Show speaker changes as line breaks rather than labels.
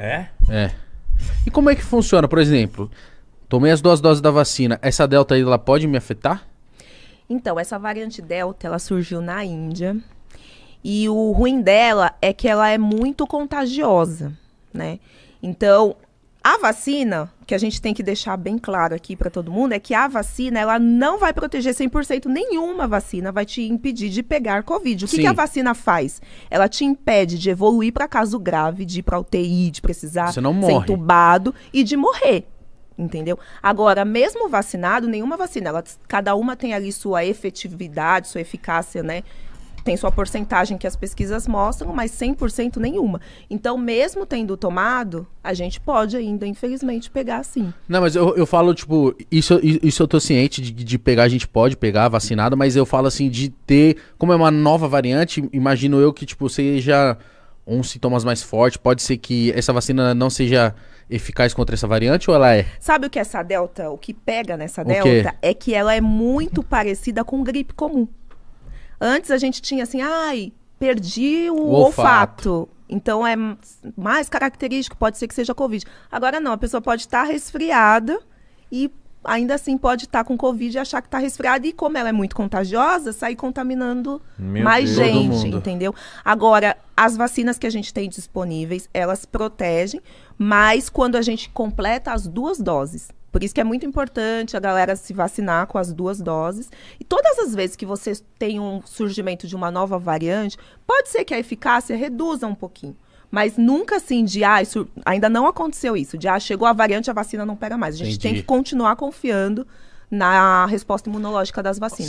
É? É. E como é que funciona, por exemplo? Tomei as duas doses da vacina. Essa delta aí, ela pode me afetar?
Então, essa variante delta, ela surgiu na Índia. E o ruim dela é que ela é muito contagiosa, né? Então, a vacina, que a gente tem que deixar bem claro aqui para todo mundo, é que a vacina, ela não vai proteger 100%, nenhuma vacina vai te impedir de pegar Covid. O que, que a vacina faz? Ela te impede de evoluir para caso grave, de ir para UTI, de precisar ser entubado e de morrer entendeu? Agora, mesmo vacinado, nenhuma vacina, ela, cada uma tem ali sua efetividade, sua eficácia, né? tem sua porcentagem que as pesquisas mostram, mas 100% nenhuma. Então, mesmo tendo tomado, a gente pode ainda, infelizmente, pegar sim.
Não, mas eu, eu falo, tipo, isso, isso eu tô ciente de, de pegar, a gente pode pegar vacinado, mas eu falo assim, de ter, como é uma nova variante, imagino eu que, tipo, seja uns um sintomas mais fortes, pode ser que essa vacina não seja eficaz contra essa variante ou ela é?
Sabe o que essa delta, o que pega nessa delta é que ela é muito parecida com gripe comum. Antes a gente tinha assim, ai, perdi o, o olfato. olfato. Então é mais característico, pode ser que seja Covid. Agora não, a pessoa pode estar tá resfriada e ainda assim pode estar tá com Covid e achar que está resfriada. E como ela é muito contagiosa, sair contaminando Meu mais Deus gente, entendeu? Agora, as vacinas que a gente tem disponíveis, elas protegem, mas quando a gente completa as duas doses, por isso que é muito importante a galera se vacinar com as duas doses. E todas as vezes que você tem um surgimento de uma nova variante, pode ser que a eficácia reduza um pouquinho. Mas nunca assim de, ah, isso, ainda não aconteceu isso, de, ah, chegou a variante, a vacina não pega mais. A gente Entendi. tem que continuar confiando na resposta imunológica das vacinas. Sim.